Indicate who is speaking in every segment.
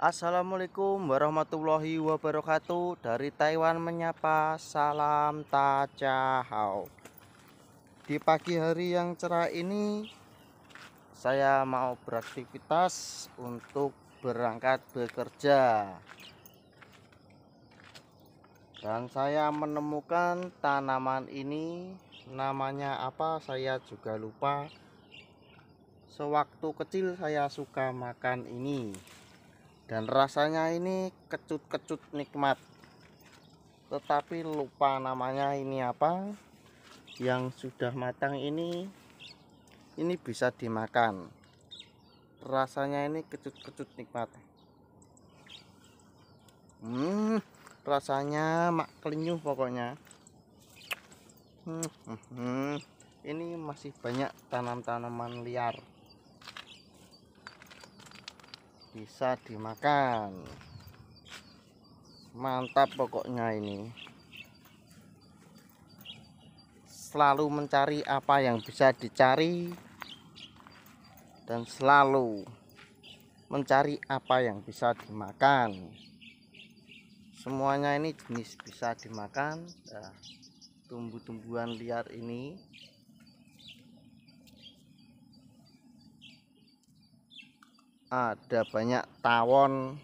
Speaker 1: Assalamualaikum warahmatullahi wabarakatuh Dari Taiwan menyapa Salam tajahau Di pagi hari yang cerah ini Saya mau beraktivitas Untuk berangkat bekerja Dan saya menemukan tanaman ini Namanya apa saya juga lupa sewaktu kecil saya suka makan ini dan rasanya ini kecut-kecut nikmat tetapi lupa namanya ini apa yang sudah matang ini ini bisa dimakan rasanya ini kecut-kecut nikmat hmm rasanya mak kelenyuh pokoknya hmm, hmm, hmm, ini masih banyak tanam-tanaman liar bisa dimakan mantap pokoknya ini selalu mencari apa yang bisa dicari dan selalu mencari apa yang bisa dimakan semuanya ini jenis bisa dimakan ya, tumbuh-tumbuhan liar ini ada banyak tawon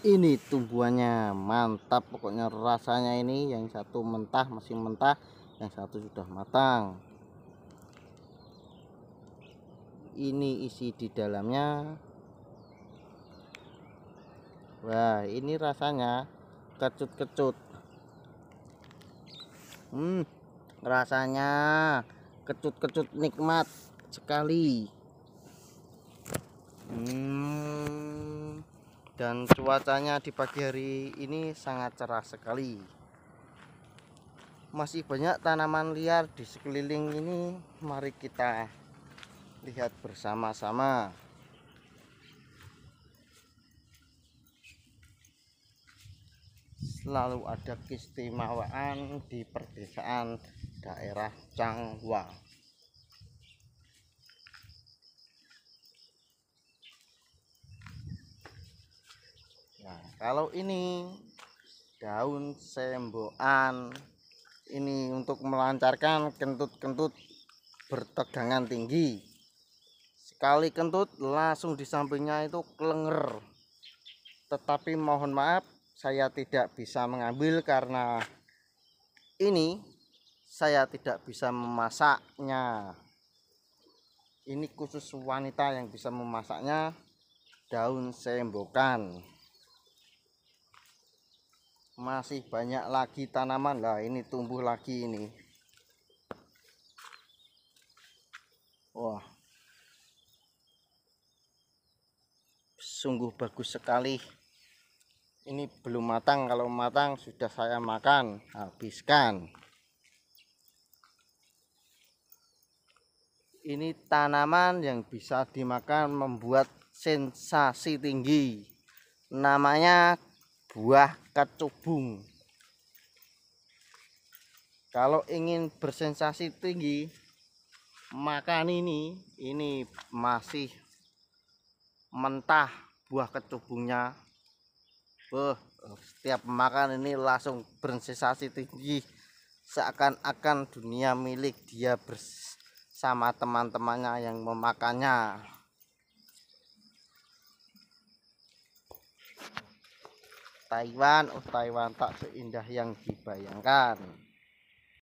Speaker 1: ini tumbuhannya mantap pokoknya rasanya ini yang satu mentah masih mentah yang satu sudah matang ini isi di dalamnya Wah ini rasanya kecut-kecut hmm, rasanya kecut-kecut nikmat sekali hmm dan cuacanya di pagi hari ini sangat cerah sekali masih banyak tanaman liar di sekeliling ini mari kita lihat bersama-sama selalu ada keistimewaan di perdesaan daerah Changhua. kalau ini daun semboan ini untuk melancarkan kentut-kentut bertegangan tinggi sekali kentut langsung di sampingnya itu kelenger tetapi mohon maaf saya tidak bisa mengambil karena ini saya tidak bisa memasaknya ini khusus wanita yang bisa memasaknya daun sembokan masih banyak lagi tanaman lah ini tumbuh lagi ini wah sungguh bagus sekali ini belum matang kalau matang sudah saya makan habiskan ini tanaman yang bisa dimakan membuat sensasi tinggi namanya buah kecubung kalau ingin bersensasi tinggi makan ini ini masih mentah buah kecubungnya setiap makan ini langsung bersensasi tinggi seakan-akan dunia milik dia bersama teman-temannya yang memakannya Taiwan oh Taiwan tak seindah yang dibayangkan